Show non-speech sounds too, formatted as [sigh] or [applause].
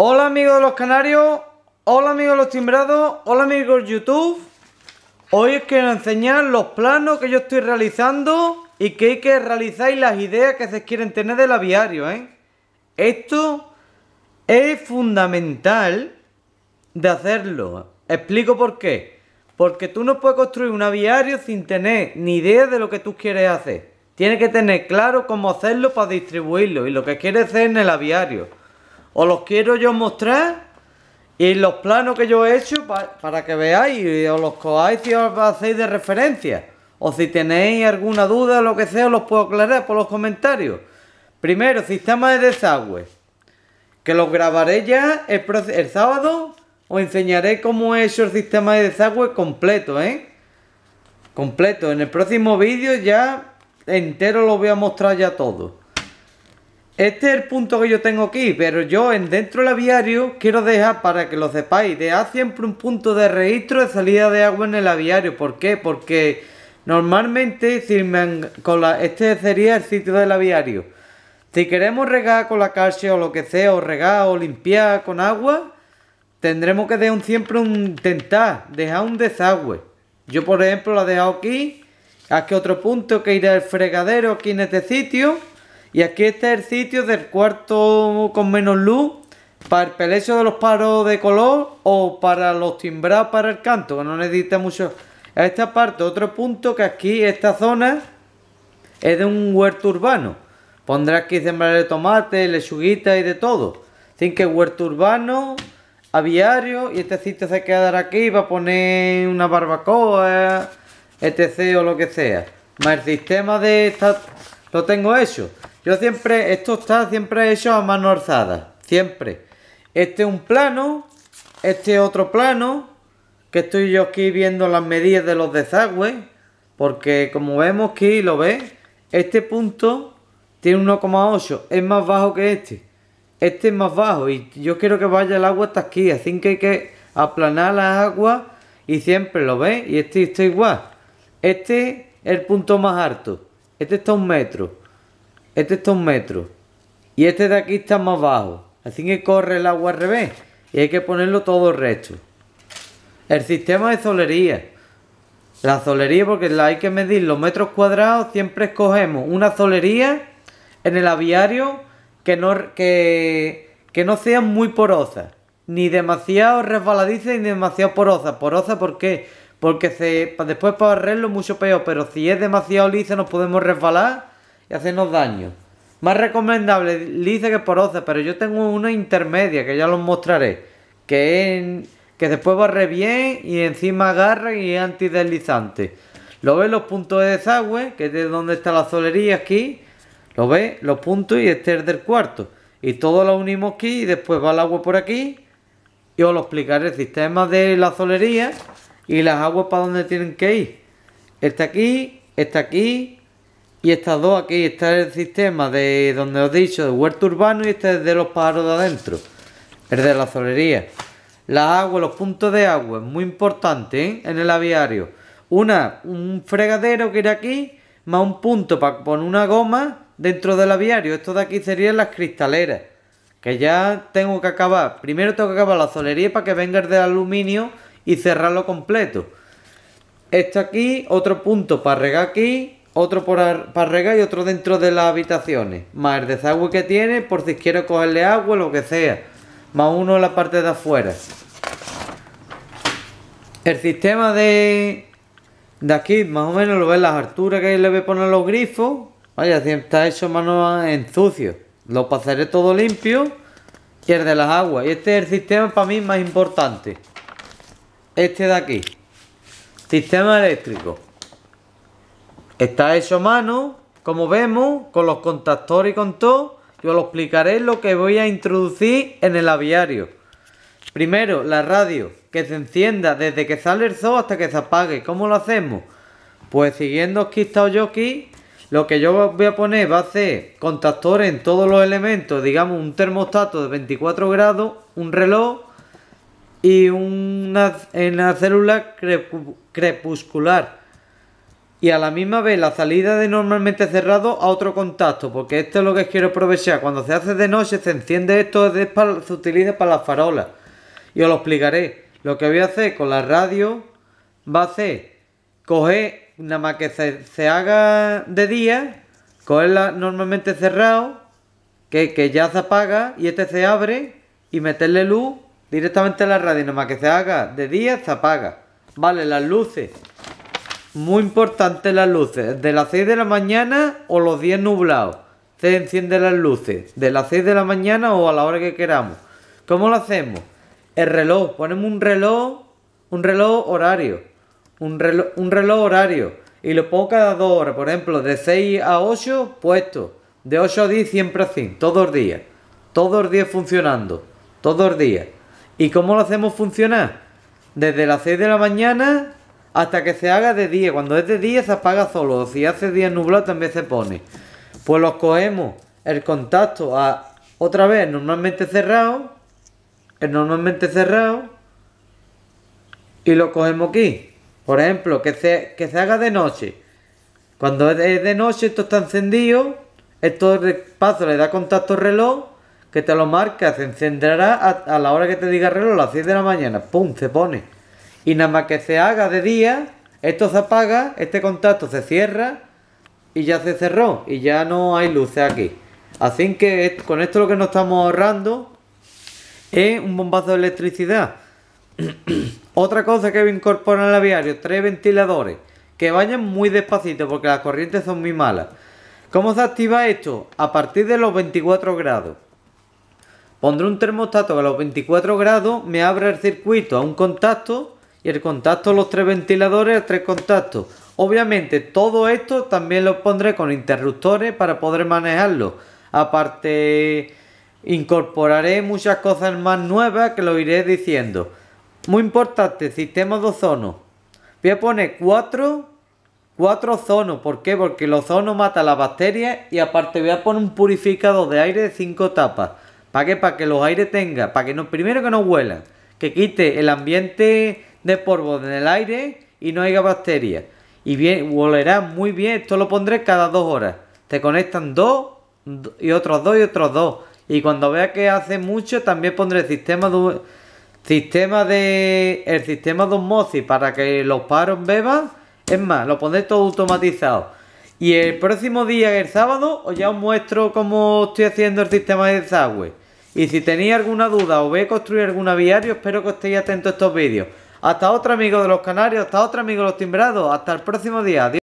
Hola amigos de los canarios, hola amigos de los timbrados, hola amigos de YouTube. Hoy os quiero enseñar los planos que yo estoy realizando y que hay que realizar y las ideas que se quieren tener del aviario. ¿eh? Esto es fundamental de hacerlo. Explico por qué. Porque tú no puedes construir un aviario sin tener ni idea de lo que tú quieres hacer. Tienes que tener claro cómo hacerlo para distribuirlo y lo que quieres hacer en el aviario os los quiero yo mostrar y los planos que yo he hecho para que veáis y os los cojáis y os hacéis de referencia. O si tenéis alguna duda lo que sea, os los puedo aclarar por los comentarios. Primero, sistema de desagüe. Que lo grabaré ya el, sábado. Os enseñaré cómo he hecho el sistema de desagüe completo, ¿eh? Completo. En el próximo vídeo ya entero lo voy a mostrar ya todo. Este es el punto que yo tengo aquí, pero yo en dentro del aviario quiero dejar para que lo sepáis, dejar siempre un punto de registro de salida de agua en el aviario. ¿Por qué? Porque normalmente con la, este sería el sitio del aviario. Si queremos regar con la calcio o lo que sea, o regar o limpiar con agua, tendremos que dejar un, siempre un, intentar dejar un desagüe. Yo por ejemplo lo he dejado aquí, aquí otro punto que irá el fregadero aquí en este sitio. Y aquí este es el sitio del cuarto con menos luz para el pelecio de los paros de color o para los timbrados para el canto, que no necesita mucho. A esta parte, otro punto que aquí, esta zona, es de un huerto urbano. pondrá aquí sembrar de tomate, lechuguita y de todo. sin que huerto urbano, aviario, y este sitio se quedará aquí para poner una barbacoa, etc. Este o lo que sea. Más el sistema de esta lo tengo hecho. Yo siempre, esto está siempre hecho a mano alzada, siempre. Este es un plano, este otro plano, que estoy yo aquí viendo las medidas de los desagües, porque como vemos aquí, lo ve este punto tiene 1,8, es más bajo que este. Este es más bajo y yo quiero que vaya el agua hasta aquí, así que hay que aplanar las aguas y siempre lo ve y este está igual. Este es el punto más alto, este está un metro. Este está un metro. Y este de aquí está más bajo. Así que corre el agua al revés. Y hay que ponerlo todo recto. El sistema de solería. La solería, porque la hay que medir los metros cuadrados, siempre escogemos una solería en el aviario que no, que, no sea muy porosa. Ni demasiado resbaladiza ni demasiado porosa. Porosa, ¿por qué? Porque se, después para barrerlo mucho peor. Pero si es demasiado lisa nos podemos resbalar y hacernos daño. Más recomendable dice que por pero yo tengo una intermedia que ya los mostraré. Que, en, que después barre bien y encima agarra y es antideslizante. Lo ve los puntos de desagüe, que es de donde está la solería aquí. Lo ves, los puntos y este es del cuarto. Y todo lo unimos aquí y después va el agua por aquí. Y os lo explicaré el sistema de la solería y las aguas para donde tienen que ir. Está aquí, está aquí, y estas dos aquí, está el sistema de donde os he dicho, de huerto urbano y este es de los pájaros de adentro. El de la solería. La agua, los puntos de agua, es muy importante ¿eh? en el aviario. Una, un fregadero que era aquí, más un punto para poner una goma dentro del aviario. Esto de aquí serían las cristaleras. Que ya tengo que acabar. Primero tengo que acabar la solería para que venga el de aluminio y cerrarlo completo. Esto aquí, otro punto para regar aquí, otro por regar y otro dentro de las habitaciones. Más el desagüe que tiene por si quiero cogerle agua, lo que sea. Más uno en la parte de afuera. El sistema de, aquí, más o menos, lo ves las alturas que le voy a poner los grifos. Vaya, está hecho mano en sucio. Lo pasaré todo limpio y el de las aguas. Y este es el sistema para mí más importante. Este de aquí. Sistema eléctrico. Está hecho a mano, como vemos, con los contactores y con todo. Yo lo explicaré lo que voy a introducir en el aviario. Primero, la radio, que se encienda desde que sale el zoo hasta que se apague. ¿Cómo lo hacemos? Pues siguiendo aquí está yo aquí, lo que yo voy a poner va a ser contactores en todos los elementos, digamos un termostato de 24 grados, un reloj y una, una célula crepuscular y a la misma vez la salida de normalmente cerrado a otro contacto, porque esto es lo que quiero aprovechar. Cuando se hace de noche se enciende esto, se utiliza para las farolas. Y os lo explicaré. Lo que voy a hacer con la radio va a ser coger, nada más que se, haga de día, cogerla normalmente cerrado, que, que, ya se apaga y este se abre y meterle luz directamente a la radio, nada más que se haga de día, se apaga. Vale, las luces muy importante las luces. De las 6 de la mañana o los 10 nublados. Se encienden las luces. De las 6 de la mañana o a la hora que queramos. ¿Cómo lo hacemos? El reloj. Ponemos un reloj. Un reloj horario. Un reloj, un reloj horario. Y lo pongo cada dos horas. Por ejemplo, de 6 a 8 puesto. De 8 a 10 siempre así. Todos los días. Todos los días funcionando. Todos los días. ¿Y cómo lo hacemos funcionar? Desde las 6 de la mañana hasta que se haga de día. Cuando es de día se apaga solo. Si hace día nublado también se pone. Pues los cogemos el contacto a otra vez normalmente cerrado. es normalmente cerrado. Y lo cogemos aquí. Por ejemplo, que se, que se haga de noche. Cuando es de noche esto está encendido. Esto de paso le da contacto al reloj. Que te lo marca. Se encenderá a, la hora que te diga reloj. A las 6 de la mañana. ¡Pum! Se pone y nada más que se haga de día, esto se apaga, este contacto se cierra y ya se cerró y ya no hay luces aquí. Así que con esto lo que nos estamos ahorrando es un bombazo de electricidad. [clears throat] Otra cosa que incorpora el aviario, tres ventiladores que vayan muy despacito porque las corrientes son muy malas. ¿Cómo se activa esto? A partir de los 24 grados. Pondré un termostato a los 24 grados me abre el circuito a un contacto y el contacto los tres ventiladores a tres contactos. Obviamente todo esto también lo pondré con interruptores para poder manejarlo. Aparte incorporaré muchas cosas más nuevas que lo iré diciendo. Muy importante, sistema de ozono. Voy a poner cuatro, cuatro ¿Por qué? Porque el ozono mata las bacterias y aparte voy a poner un purificador de aire de cinco tapas. ¿Para qué? Para que los aires tengan... para que no, primero que no huelan, que quite el ambiente de polvo en el aire y no haya bacterias. Y bien, olerá muy bien, esto lo pondré cada dos horas. Te conectan dos y otros dos y otros dos. Y cuando vea que hace mucho, también pondré el sistema de, sistema de el sistema de para que los paros beban. Es más, lo pondré todo automatizado. Y el próximo día, el sábado, os ya os muestro cómo estoy haciendo el sistema de desagüe. Y si tenéis alguna duda o veis construir algún aviario, espero que estéis atentos a estos vídeos. Hasta otro amigo de los canarios, hasta otro amigo de los timbrados. Hasta el próximo día. Adiós.